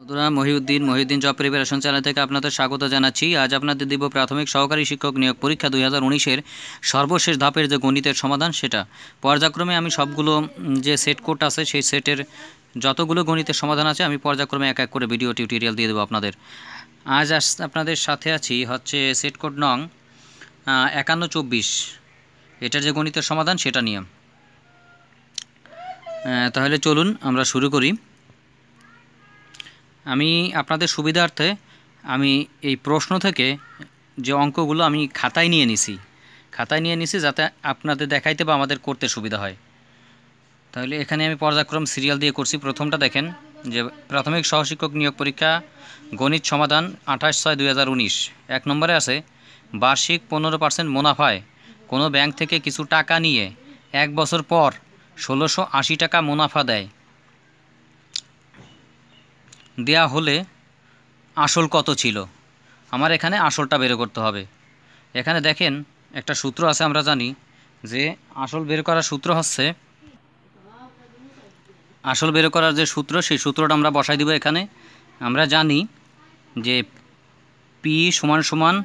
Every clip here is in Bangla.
বন্ধুরা Mohiuddin Mohiuddin job preparation channel থেকে আপনাদের স্বাগত জানাচ্ছি আজ আপনাদের দিব প্রাথমিক সহকারী শিক্ষক নিয়োগ পরীক্ষা দুই হাজার উনিশের সর্বশেষ ধাপের যে গণিতের সমাধান সেটা পর্যায়ক্রমে আমি সবগুলো যে সেট কোর্ট আছে সেই সেটের যতগুলো গণিতের সমাধান আছে আমি পর্যায়ক্রমে এক এক করে ভিডিও টিউটোরিয়াল দিয়ে দেবো আপনাদের আজ আপনাদের সাথে আছি হচ্ছে সেট কোড নং একান্ন চব্বিশ এটার যে গণিতের সমাধান সেটা নিয়ে তাহলে চলুন আমরা শুরু করি আমি আপনাদের সুবিধার্থে আমি এই প্রশ্ন থেকে যে অঙ্কগুলো আমি খাতায় নিয়ে নিছি খাতায় নিয়ে নিছি যাতে আপনাদের দেখাইতে বা আমাদের করতে সুবিধা হয় তাহলে এখানে আমি পর্যায়ক্রম সিরিয়াল দিয়ে করছি প্রথমটা দেখেন যে প্রাথমিক সহশিক্ষক নিয়োগ পরীক্ষা গণিত সমাধান আঠাশ ছয় দুই এক নম্বরে আছে বার্ষিক পনেরো পার্সেন্ট মুনাফায় কোনো ব্যাংক থেকে কিছু টাকা নিয়ে এক বছর পর ষোলোশো টাকা মুনাফা দেয় দেয়া হলে আসল কত ছিল আমার এখানে আসলটা বের করতে হবে এখানে দেখেন একটা সূত্র আছে আমরা জানি যে আসল বের করার সূত্র হচ্ছে আসল বের করার যে সূত্র সেই সূত্রটা আমরা বসাই দিব এখানে আমরা জানি যে পি সমান সমান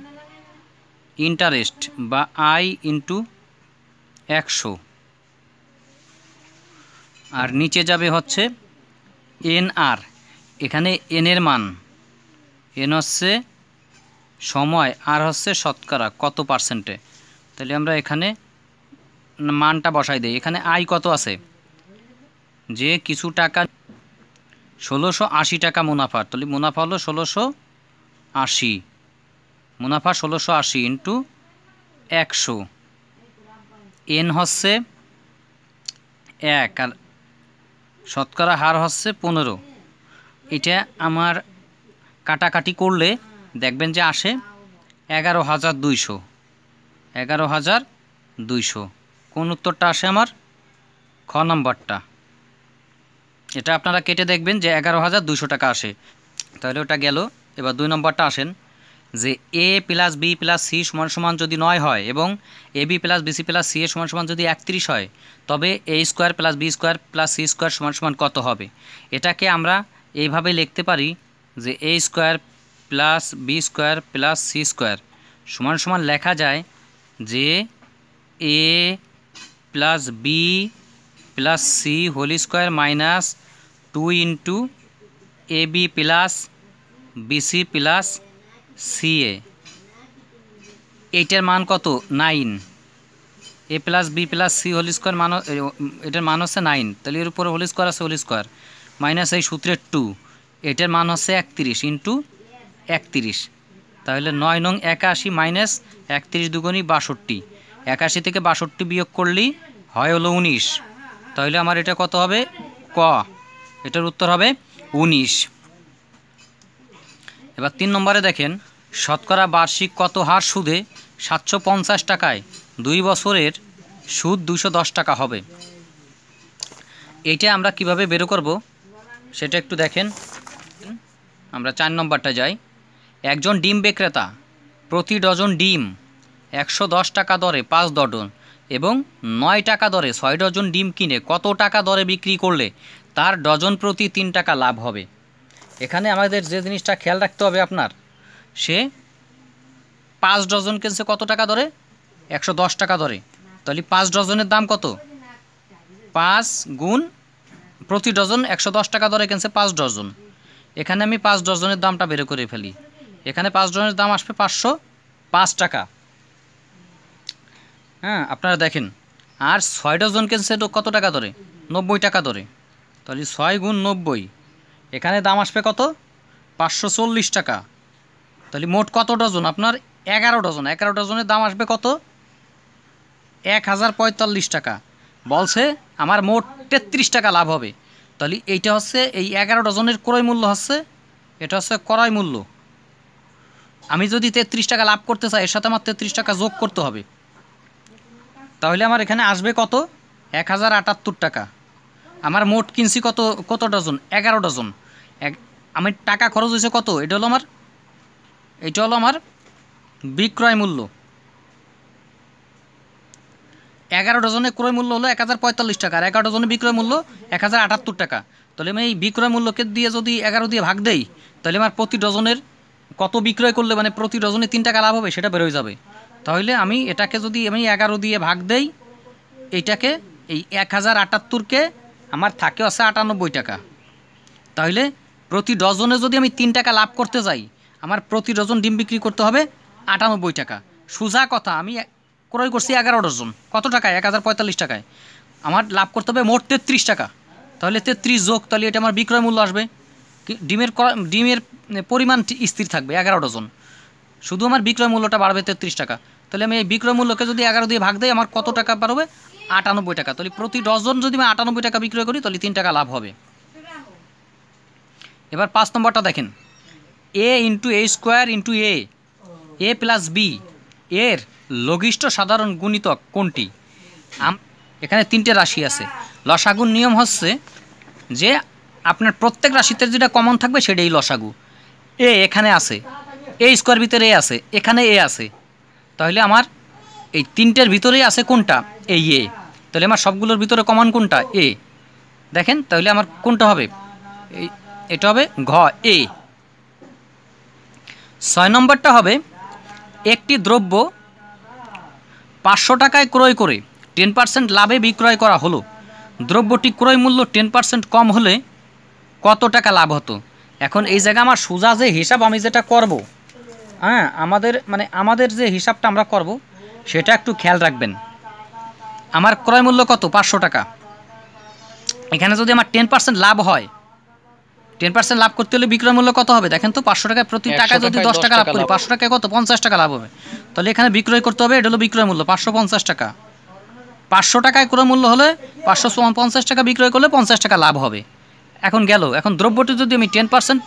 ইন্টারেস্ট বা আই ইন্টু একশো আর নিচে যাবে হচ্ছে এনআর এখানে এন এর মান এন হচ্ছে সময় আর হচ্ছে শতকরা কত পার্সেন্টে তাহলে আমরা এখানে মানটা বসাই দিই এখানে আয় কত আছে যে কিছু টাকা ষোলোশো আশি টাকা মুনাফা তাহলে মুনাফা হলো ষোলোশো আশি মুনাফা ষোলোশো আশি ইন্টু একশো এন হচ্ছে এক আর শতকরা হার হচ্ছে পনেরো এটা আমার কাটাকাটি করলে দেখবেন যে আসে এগারো হাজার দুইশো এগারো হাজার দুইশো কোন উত্তরটা আসে আমার খ নম্বরটা এটা আপনারা কেটে দেখবেন যে এগারো হাজার দুইশো টাকা আসে তাহলে ওটা গেল এবার দুই নম্বরটা আসেন যে A plus B plus C সমান সমান যদি নয় হয় এবং A B plus B C plus C A সমান সমান যদি একত্রিশ হয় তবে A square plus B square plus C square সমান সমান কত হবে এটাকে আমরা এইভাবে লিখতে পারি যে A square plus B square plus C square সমান সমান লেখা যায় যে A plus B plus C whole square minus two into A B plus B C plus C A এইটার মান কত nine A plus B plus C whole square মান এটার মান হচ্ছে নাইন তাহলে এর উপরে হোল স্কোয়ার আছে হোল স্কোয়ার মাইনাস এই সূত্রের টু এটার মান হচ্ছে একত্রিশ ইন্টু একত্রিশ তাহলে নয় নং একাশি মাইনাস একত্রিশ দুগুণি বাষট্টি একাশি থেকে বাষট্টি বিয়োগ করলেই হয় হলো উনিশ তাহলে আমার এটা কত হবে ক এটার উত্তর হবে উনিশ এবার তিন নম্বরে দেখেন শতকরা বার্ষিক কত হার সুদে সাতশো পঞ্চাশ টাকায় দুই বছরের সুদ দুশো দশ টাকা হবে এটা আমরা কিভাবে বের করবো সেটা একটু দেখেন আমরা চার নম্বরটা যাই একজন ডিম বিক্রেতা প্রতি ডজন ডিম একশো দশ টাকা দরে পাঁচ ডজন এবং নয় টাকা দরে ছয় ডজন ডিম কিনে কত টাকা দরে বিক্রি করলে তার ডজন প্রতি তিন টাকা লাভ হবে এখানে আমাদের যে জিনিসটা খেয়াল রাখতে হবে আপনার সে পাঁচ ডজন কিনছে কত টাকা দরে একশো দশ টাকা দরে তাহলে পাঁচ ডজনের দাম কত পাঁচ গুণ প্রতি ডজন একশো দশ টাকা দরে কিনছে পাঁচ ডজন এখানে আমি পাঁচ ডজনের দামটা বের করে ফেলি এখানে পাঁচ ডজনের দাম আসবে পাঁচশো পাঁচ টাকা হ্যাঁ আপনারা দেখেন আর ছয় ডজন কিনছে কত টাকা দরে নব্বই টাকা দরে তাহলে ছয় গুণ নব্বই এখানে দাম আসবে কত পাঁচশো চল্লিশ টাকা তাহলে মোট কত ডজন আপনার এগারো ডজন এগারো ডজনের দাম আসবে কত এক হাজার পঁয়তাল্লিশ টাকা বলছে আমার মোট তেত্রিশ টাকা লাভ হবে তাহলে এইটা হচ্ছে এই এগারো ডজনের ক্রয় মূল্য হচ্ছে এটা হচ্ছে ক্রয় মূল্য আমি যদি তেত্রিশ টাকা লাভ করতে চাই এর সাথে আমার তেত্রিশ টাকা যোগ করতে হবে তাহলে আমার এখানে আসবে কত এক হাজার আটাত্তর টাকা আমার মোট কিনছি কত কত ডজন এগারো ডজন এক আমি টাকা খরচ হয়েছে কত এটা হলো আমার এটা হলো আমার বিক্রয় মূল্য এগারো ডজনের ক্রয় মূল্য হলো এক হাজার পঁয়তাল্লিশ টাকা আর এগারো ডজনের বিক্রয় মূল্য এক হাজার আটাত্তর টাকা তাহলে আমি এই বিক্রয় মূল্যকে দিয়ে যদি এগারো দিয়ে ভাগ দেই তাহলে আমার প্রতি ডজনের কত বিক্রয় করলে মানে প্রতি ডজনে তিন টাকা লাভ হবে সেটা বেরোয় যাবে তাহলে আমি এটাকে যদি আমি এগারো দিয়ে ভাগ দেই এইটাকে এই এক হাজার আটাত্তরকে আমার থাকে আছে আটানব্বই টাকা তাহলে প্রতি ডজনে যদি আমি তিন টাকা লাভ করতে যাই আমার প্রতি ডজন ডিম বিক্রি করতে হবে আটানব্বই টাকা সোজা কথা আমি ক্রয় করছি এগারো ডজন কত টাকায় এক হাজার পঁয়তাল্লিশ টাকায় আমার লাভ করতে হবে মোট তেত্রিশ টাকা তাহলে তেত্রিশ যোগ তাহলে এটা আমার বিক্রয় মূল্য আসবে ডিমের ডিমের পরিমাণ স্থির থাকবে এগারো ডজন শুধু আমার বিক্রয় মূল্যটা বাড়বে তেত্রিশ টাকা তাহলে আমি এই বিক্রয় মূল্যকে যদি এগারো দিয়ে ভাগ দেয় আমার কত টাকা বাড়বে আটানব্বই টাকা তাহলে প্রতি ডজন যদি আমি আটানব্বই টাকা বিক্রয় করি তাহলে তিন টাকা লাভ হবে এবার পাঁচ নম্বরটা দেখেন A into A square into A A plus B এর লঘিষ্ঠ সাধারণ গুণিতক কোনটি এখানে তিনটে রাশি আছে লসাগুর নিয়ম হচ্ছে যে আপনার প্রত্যেক রাশিতে যেটা কমন থাকবে সেটাই লসাগু এ এখানে আছে এ স্কোয়ার ভিতরে এ আছে এখানে এ আছে তাহলে আমার এই তিনটের ভিতরেই আছে কোনটা এই এ তাহলে আমার সবগুলোর ভিতরে কমন কোনটা এ দেখেন তাহলে আমার কোনটা হবে এই এটা হবে ঘ এ ছয় নম্বরটা হবে একটি দ্রব্য পাঁচশো টাকায় ক্রয় করে টেন পার্সেন্ট লাভে বিক্রয় করা হলো দ্রব্যটি ক্রয় মূল্য টেন পার্সেন্ট কম হলে কত টাকা লাভ হতো এখন এই জায়গায় আমার সোজা যে হিসাব আমি যেটা করব হ্যাঁ আমাদের মানে আমাদের যে হিসাবটা আমরা করব সেটা একটু খেয়াল রাখবেন আমার ক্রয় মূল্য কত পাঁচশো টাকা এখানে যদি আমার টেন পার্সেন্ট লাভ হয় টেন পার্সেন্ট লাভ করতে হলে বিক্রয় মূল্য কত হবে দেখেন তো পাঁচশো টাকায় প্রতি টাকা যদি দশ টাকা লাভ করি পাঁচশো টাকায় কত পঞ্চাশ টাকা লাভ হবে তাহলে এখানে বিক্রয় করতে হবে এটা হলো বিক্রয় মূল্য পাঁচশো পঞ্চাশ টাকা পাঁচশো টাকায় ক্রয় মূল্য হলে পাঁচশো পঞ্চাশ টাকা বিক্রয় করলে পঞ্চাশ টাকা লাভ হবে এখন গেল এখন দ্রব্যটি যদি আমি টেন পার্সেন্ট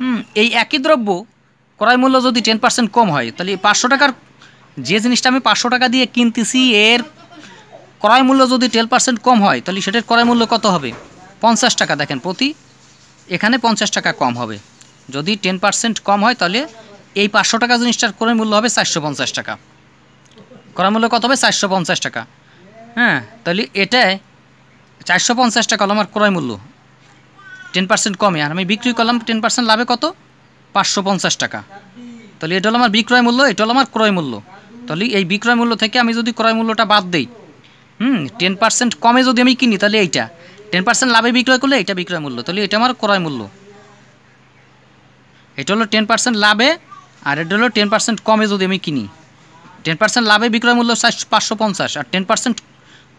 হুম এই একই দ্রব্য ক্রয় মূল্য যদি টেন পার্সেন্ট কম হয় তাহলে পাঁচশো টাকার যে জিনিসটা আমি পাঁচশো টাকা দিয়ে কিনতেছি এর ক্রয় মূল্য যদি টেন পার্সেন্ট কম হয় তাহলে সেটার ক্রয় মূল্য কত হবে পঞ্চাশ টাকা দেখেন প্রতি এখানে পঞ্চাশ টাকা কম হবে যদি টেন পার্সেন্ট কম হয় তাহলে এই পাঁচশো টাকা জিনিসটার ক্রয় মূল্য হবে চারশো পঞ্চাশ টাকা ক্রয় মূল্য কত হবে চারশো পঞ্চাশ টাকা হ্যাঁ তাহলে এটাই চারশো পঞ্চাশ টাকা হলো আমার ক্রয় মূল্য টেন পার্সেন্ট কমে আর আমি বিক্রি করলাম টেন পার্সেন্ট লাভে কত পাঁচশো পঞ্চাশ টাকা তাহলে এটা হলো আমার বিক্রয় মূল্য এটা হলো আমার ক্রয় মূল্য তাহলে এই বিক্রয় মূল্য থেকে আমি যদি ক্রয় মূল্যটা বাদ দিই হুম টেন পার্সেন্ট কমে যদি আমি কিনি তাহলে এইটা টেন পার্সেন্ট লাভে বিক্রয় করলে এটা বিক্রয় মূল্য তাহলে এটা আমার ক্রয় মূল্য এটা হলো টেন পার্সেন্ট লাভে আর এটা হলো টেন পার্সেন্ট কমে যদি আমি কিনি টেন পার্সেন্ট লাভে বিক্রয় মূল্য পাঁচশো পঞ্চাশ আর টেন পার্সেন্ট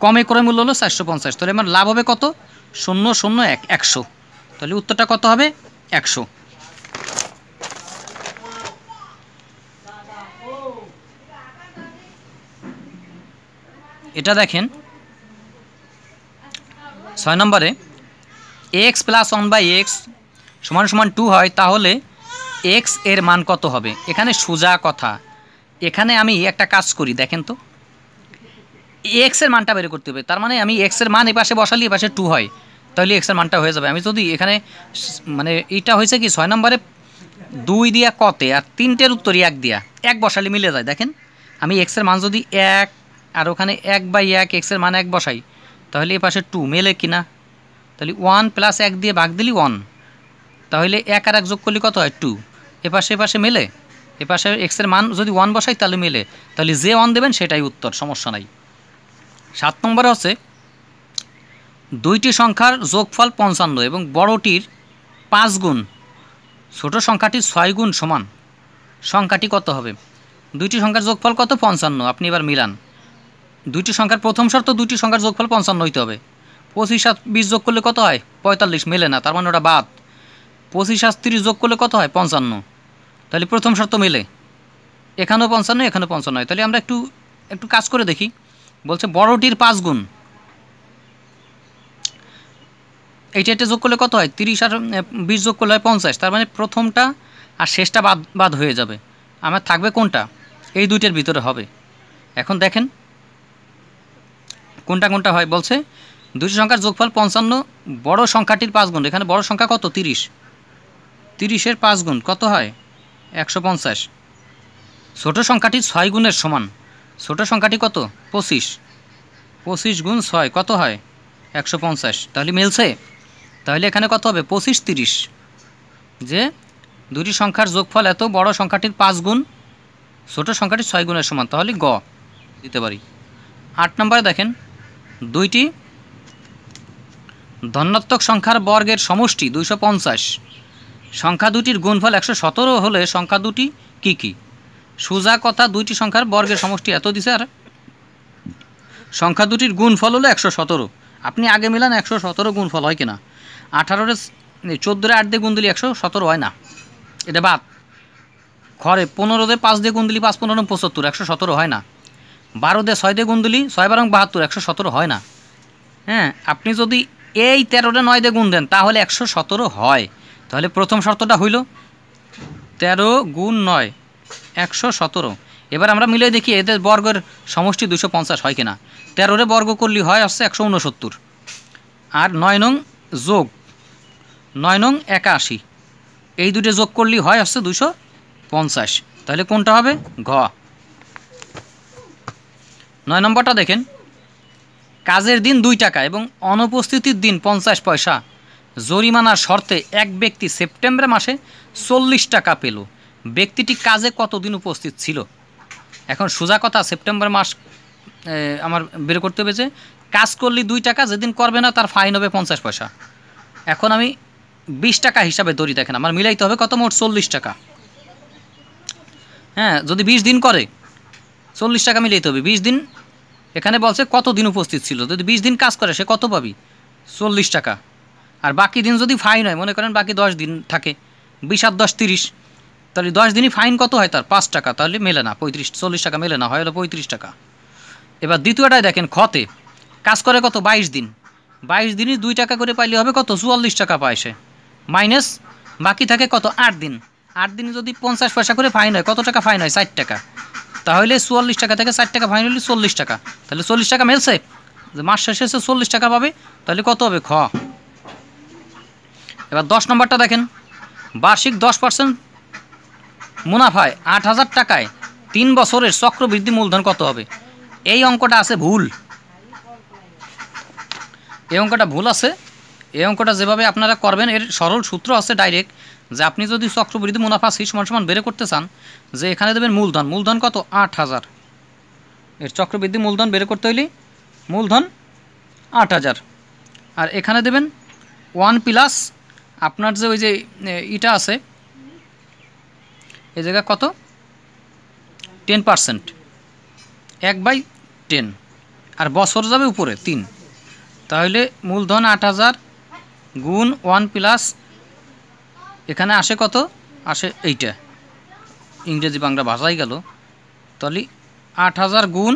কমে ক্রয় মূল্য হলো চারশো পঞ্চাশ তাহলে আমার লাভ হবে কত শূন্য শূন্য এক একশো তাহলে উত্তরটা কত হবে একশো এটা দেখেন ছয় নম্বরে X plus one by X সমান সমান টু হয় তাহলে এক্স এর মান কত হবে এখানে সোজা কথা এখানে আমি একটা কাজ করি দেখেন তো এক্সের মানটা বের করতে হবে তার মানে আমি এক্সের মান এপাশে পাশে বসালি এ টু হয় তাহলে এক্সের মানটা হয়ে যাবে আমি যদি এখানে মানে এটা হয়েছে কি ছয় নম্বরে দুই দিয়া কতে আর তিনটের উত্তরই এক দিয়া এক বসালে মিলে যায় দেখেন আমি এক্সের মান যদি এক আর ওখানে এক বাই এক এক্সের মান এক বসাই তাহলে এ পাশে টু মেলে কি না তাহলে ওয়ান প্লাস এক দিয়ে ভাগ দিলি ওয়ান তাহলে এক আর এক যোগ করলে কত হয় টু এ পাশে এ পাশে মেলে এ পাশে এক্সের মান যদি ওয়ান বসাই তাহলে মেলে তাহলে যে ওয়ান দেবেন সেটাই উত্তর সমস্যা নাই সাত নম্বরে হচ্ছে দুইটি সংখ্যার যোগফল পঞ্চান্ন এবং বড়টির পাঁচ গুণ ছোট সংখ্যাটি ছয় গুণ সমান সংখ্যাটি কত হবে দুইটি সংখ্যার যোগফল কত পঞ্চান্ন আপনি এবার মিলান দুইটি সংখ্যার প্রথম শর্ত দুইটি সংখ্যার যোগফল পঞ্চান্ন হইতে হবে পঁচিশ সাত বিশ যোগ করলে কত হয় পঁয়তাল্লিশ মেলে না তার মানে ওটা বাদ পঁচিশ সাত তিরিশ যোগ করলে কত হয় পঞ্চান্ন তাহলে প্রথম শর্ত মেলে এখানেও পঞ্চান্ন এখানেও পঞ্চান্ন হয় তাহলে আমরা একটু একটু কাজ করে দেখি বলছে বড়টির পাঁচ গুণ এইটা এটা যোগ করলে কত হয় তিরিশ আর বিশ যোগ করলে হয় পঞ্চাশ তার মানে প্রথমটা আর শেষটা বাদ বাদ হয়ে যাবে আমার থাকবে কোনটা এই দুইটার ভিতরে হবে এখন দেখেন কোনটা কোনটা হয় বলছে দুটি সংখ্যার যোগফল পঞ্চান্ন বড় সংখ্যাটির পাঁচ গুণ এখানে বড় সংখ্যা কত তিরিশ তিরিশের পাঁচ গুণ কত হয় একশো পঞ্চাশ ছোটো সংখ্যাটি ছয় গুণের সমান ছোটো সংখ্যাটি কত পঁচিশ পঁচিশ গুণ ছয় কত হয় একশো পঞ্চাশ তাহলে মিলছে তাহলে এখানে কত হবে পঁচিশ তিরিশ যে দুটি সংখ্যার যোগফল এত বড় সংখ্যাটির পাঁচ গুণ ছোটো সংখ্যাটি ছয় গুণের সমান তাহলে গ দিতে পারি আট নম্বরে দেখেন দুইটি ধনাত্মক সংখ্যার বর্গের সমষ্টি দুইশো পঞ্চাশ সংখ্যা দুটির গুণফল একশো সতেরো হলে সংখ্যা দুটি কি কি সোজা কথা দুইটি সংখ্যার বর্গের সমষ্টি এত দিছে আর সংখ্যা দুটির গুণফল হলো একশো সতেরো আপনি আগে মিলান একশো সতেরো গুণফল হয় কিনা আঠারোরে চোদ্দোরে আট দিয়ে গুণ একশো সতেরো হয় না এটা বাদ ঘরে পনেরোতে পাঁচ দিয়ে গুণ দিলি পাঁচ পনেরো পঁচাত্তর একশো সতেরো হয় না বারো দে ছয় দে গুণ দিলি ছয় বারং বাহাত্তর একশো সতেরো হয় না হ্যাঁ আপনি যদি এই তেরোটা নয় দে গুণ দেন তাহলে একশো সতেরো হয় তাহলে প্রথম শর্তটা হইল তেরো গুণ নয় একশো সতেরো এবার আমরা মিলে দেখি এদের বর্গের সমষ্টি দুশো পঞ্চাশ হয় কিনা তেরোরে বর্গ করলি হয় আসছে একশো উনসত্তর আর নয় নং যোগ নয় নং একাশি এই দুটো যোগ করলি হয় আসছে দুশো পঞ্চাশ তাহলে কোনটা হবে ঘ নয় নম্বরটা দেখেন কাজের দিন দুই টাকা এবং অনুপস্থিতির দিন পঞ্চাশ পয়সা জরিমানার শর্তে এক ব্যক্তি সেপ্টেম্বর মাসে চল্লিশ টাকা পেল ব্যক্তিটি কাজে কতদিন উপস্থিত ছিল এখন সোজা কথা সেপ্টেম্বর মাস আমার বের করতে হবে যে কাজ করলে দুই টাকা যেদিন করবে না তার ফাইন হবে পঞ্চাশ পয়সা এখন আমি বিশ টাকা হিসাবে ধরি দেখেন আমার মিলাইতে হবে কত মোট চল্লিশ টাকা হ্যাঁ যদি বিশ দিন করে চল্লিশ টাকা মিলাইতে হবে বিশ দিন এখানে বলছে কত দিন উপস্থিত ছিল যদি বিশ দিন কাজ করে সে কত পাবি চল্লিশ টাকা আর বাকি দিন যদি ফাইন হয় মনে করেন বাকি দশ দিন থাকে বিশ আর দশ তিরিশ তাহলে দশ দিনই ফাইন কত হয় তার পাঁচ টাকা তাহলে মেলে না পঁয়ত্রিশ চল্লিশ টাকা মেলে না হয় হলো পঁয়ত্রিশ টাকা এবার দ্বিতীয়টায় দেখেন খতে কাজ করে কত বাইশ দিন বাইশ দিনই দুই টাকা করে পাইলে হবে কত চুয়াল্লিশ টাকা পায় সে মাইনাস বাকি থাকে কত আট দিন আট দিন যদি পঞ্চাশ পয়সা করে ফাইন হয় কত টাকা ফাইন হয় ষাট টাকা তাহলে চুয়াল্লিশ টাকা থেকে ষাট টাকা ফাইনালি চল্লিশ টাকা তাহলে চল্লিশ টাকা মেলছে যে মাস শেষে চল্লিশ টাকা পাবে তাহলে কত হবে খ এবার দশ নম্বরটা দেখেন বার্ষিক দশ পার্সেন্ট মুনাফায় আট হাজার টাকায় তিন বছরের চক্রবৃদ্ধি মূলধন কত হবে এই অঙ্কটা আছে ভুল এই অঙ্কটা ভুল আছে এই অঙ্কটা যেভাবে আপনারা করবেন এর সরল সূত্র আছে ডাইরেক্ট যে আপনি যদি চক্রবৃদ্ধি মুনাফা সেই সমান সমান বেড়ে করতে চান যে এখানে দেবেন মূলধন মূলধন কত আট হাজার এর চক্রবৃদ্ধি মূলধন বেড়ে করতে হইলে মূলধন আট হাজার আর এখানে দেবেন ওয়ান প্লাস আপনার যে ওই যে ইটা আছে এই জায়গা কত টেন পারসেন্ট এক বাই টেন আর বছর যাবে উপরে তিন তাহলে মূলধন আট হাজার গুণ ওয়ান প্লাস এখানে আসে কত আসে এইটা ইংরেজি বাংলা ভাষাই গেল তাহলে আট হাজার গুণ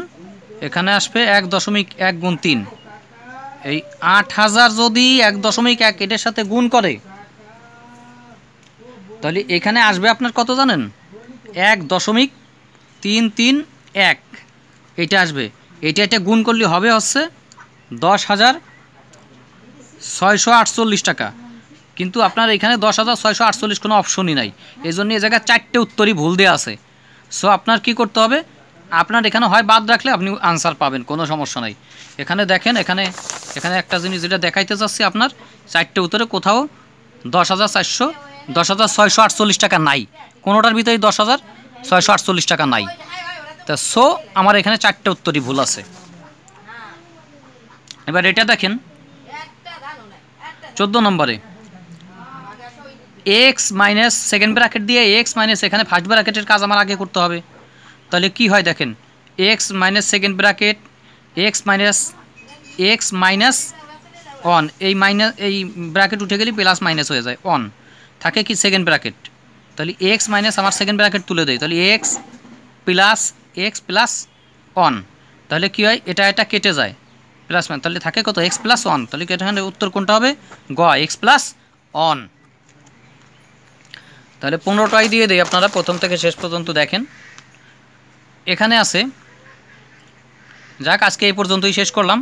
এখানে আসবে এক দশমিক এক গুণ তিন এই আট হাজার যদি এক দশমিক এক এটার সাথে গুণ করে তাহলে এখানে আসবে আপনার কত জানেন এক দশমিক তিন তিন এক এটা আসবে এটা এটা গুণ করলে হবে হচ্ছে দশ হাজার ছয়শো আটচল্লিশ টাকা কিন্তু আপনার এখানে দশ হাজার ছয়শো আটচল্লিশ কোনো অপশনই নাই এই জন্য এ জায়গায় চারটে উত্তরই ভুল দেওয়া আছে সো আপনার কি করতে হবে আপনার এখানে হয় বাদ রাখলে আপনি আনসার পাবেন কোনো সমস্যা নাই এখানে দেখেন এখানে এখানে একটা জিনিস যেটা দেখাইতে চাচ্ছি আপনার চারটে উত্তরে কোথাও দশ হাজার চারশো দশ হাজার ছয়শো আটচল্লিশ টাকা নাই কোনোটার ভিতরেই দশ হাজার ছয়শো আটচল্লিশ টাকা নাই তা সো আমার এখানে চারটে উত্তরই ভুল আছে এবার এটা দেখেন চোদ্দো নম্বরে এক্স মাইনাস সেকেন্ড ব্র্যাকেট দিয়ে এক্স মাইনাস এখানে ফার্স্ট ব্র্যাকেটের কাজ আমার আগে করতে হবে তাহলে কি হয় দেখেন X minus second bracket X minus X minus on এই মাইনাস এই ব্র্যাকেট উঠে গেলে প্লাস মাইনাস হয়ে যায় অন থাকে কি সেকেন্ড ব্র্যাকেট তাহলে এক্স মাইনাস আমার সেকেন্ড ব্র্যাকেট তুলে দেয় তাহলে X plus X plus on তাহলে কি হয় এটা এটা কেটে যায় প্লাস মানে তাহলে থাকে কত এক্স প্লাস অন তাহলে এখানে উত্তর কোনটা হবে গ এক্স প্লাস অন তাহলে পনেরোটাই দিয়ে দিই আপনারা প্রথম থেকে শেষ পর্যন্ত দেখেন এখানে আছে যাক আজকে এই পর্যন্তই শেষ করলাম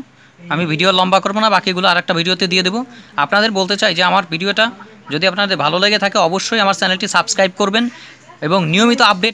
আমি ভিডিও লম্বা করবো না বাকিগুলো আর একটা ভিডিওতে দিয়ে দেবো আপনাদের বলতে চাই যে আমার ভিডিওটা যদি আপনাদের ভালো লেগে থাকে অবশ্যই আমার চ্যানেলটি সাবস্ক্রাইব করবেন এবং নিয়মিত আপডেট